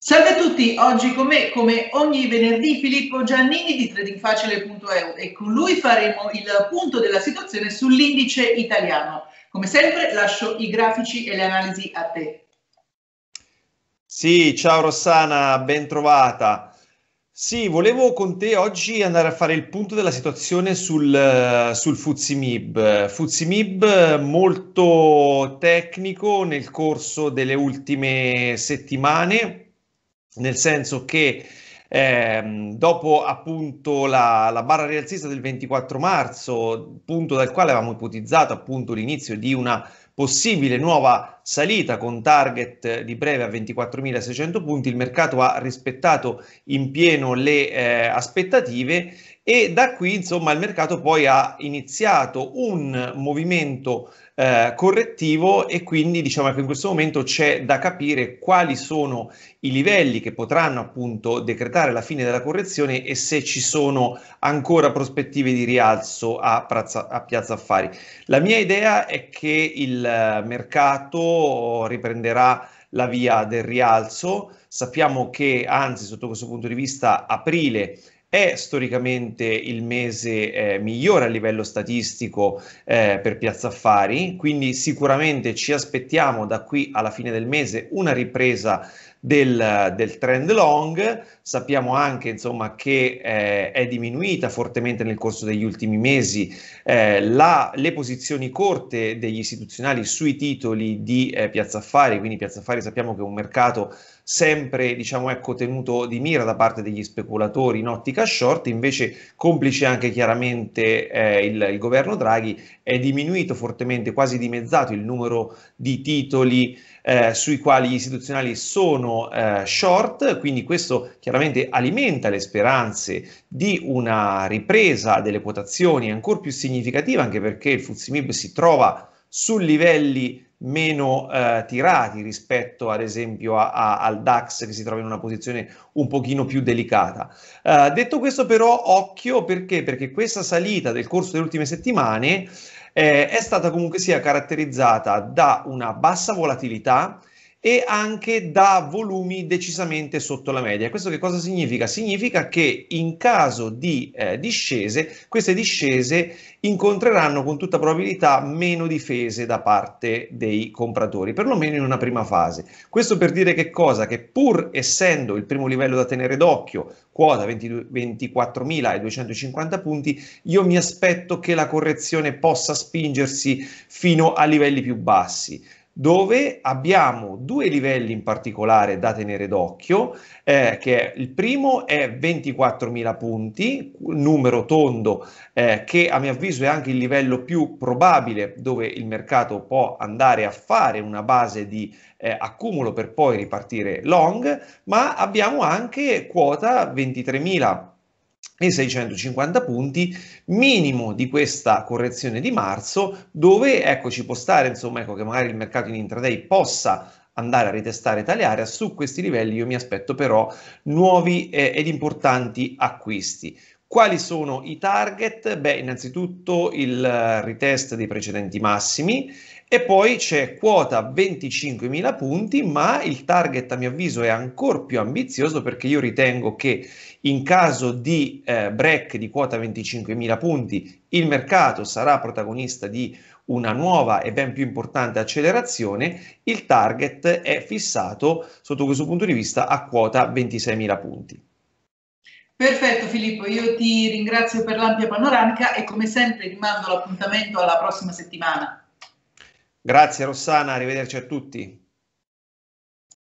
Salve a tutti, oggi con me come ogni venerdì Filippo Giannini di tradingfacile.eu e con lui faremo il punto della situazione sull'indice italiano. Come sempre lascio i grafici e le analisi a te. Sì, ciao Rossana, ben trovata. Sì, volevo con te oggi andare a fare il punto della situazione sul, sul Fuzimib. Fuzimib molto tecnico nel corso delle ultime settimane nel senso che eh, dopo appunto la, la, barra rialzista del 24 marzo, punto dal quale avevamo ipotizzato appunto l'inizio di una possibile nuova salita con target di breve a 24.600 punti, il mercato ha rispettato in pieno le eh, aspettative e da qui insomma il mercato poi ha iniziato un movimento eh, correttivo e quindi diciamo che ecco, in questo momento c'è da capire quali sono i livelli che potranno appunto decretare la fine della correzione e se ci sono ancora prospettive di rialzo a, Piazza Affari. La mia idea è che il mercato riprenderà la via del rialzo. Sappiamo che, anzi, sotto questo punto di vista, aprile è storicamente il mese eh, migliore a livello statistico eh, per Piazza Affari, quindi sicuramente ci aspettiamo da qui alla fine del mese una ripresa del, del trend long, sappiamo anche insomma, che eh, è diminuita fortemente nel corso degli ultimi mesi eh, la, le posizioni corte degli istituzionali sui titoli di eh, Piazza Affari, quindi Piazza Affari sappiamo che è un mercato sempre diciamo, ecco, tenuto di mira da parte degli speculatori in ottica short, invece complice anche chiaramente eh, il, il, governo Draghi è diminuito fortemente, quasi dimezzato il numero di titoli eh, sui quali gli istituzionali sono eh, short, quindi questo chiaramente alimenta le speranze di una ripresa delle quotazioni ancora più significativa, anche perché il FTSE si trova su livelli meno eh, tirati rispetto ad esempio a, a, al DAX che si trova in una posizione un pochino più delicata. Eh, detto questo però occhio perché? Perché questa salita del corso delle ultime settimane eh, è stata comunque sia caratterizzata da una bassa volatilità, e anche da volumi decisamente sotto la media. Questo che cosa significa? Significa che in caso di eh, discese, queste discese incontreranno con tutta probabilità meno difese da parte dei compratori, perlomeno in una prima fase. Questo per dire che cosa? Che pur essendo il primo livello da tenere d'occhio, quota 24.250 punti, io mi aspetto che la correzione possa spingersi fino a livelli più bassi dove abbiamo due livelli in particolare da tenere d'occhio, eh, che il primo è 24.000 punti, numero tondo eh, che a mio avviso è anche il livello più probabile dove il mercato può andare a fare una base di eh, accumulo per poi ripartire long, ma abbiamo anche quota 23.000 e 650 punti minimo di questa correzione di marzo dove ecco ci può stare insomma ecco che magari il mercato in intraday possa andare a ritestare tale area su questi livelli io mi aspetto però nuovi eh, ed importanti acquisti quali sono i target? Beh, innanzitutto il eh, retest dei precedenti massimi e poi c'è quota 25.000 punti, ma il target a mio avviso è ancora più ambizioso perché io ritengo che in caso di eh, break di quota 25.000 punti il mercato sarà protagonista di una nuova e ben più importante accelerazione, il target è fissato sotto questo punto di vista a quota 26.000 punti. Perfetto Filippo, io ti ringrazio per l'ampia panoramica e come sempre rimando l'appuntamento alla prossima settimana. Grazie Rossana, arrivederci a tutti.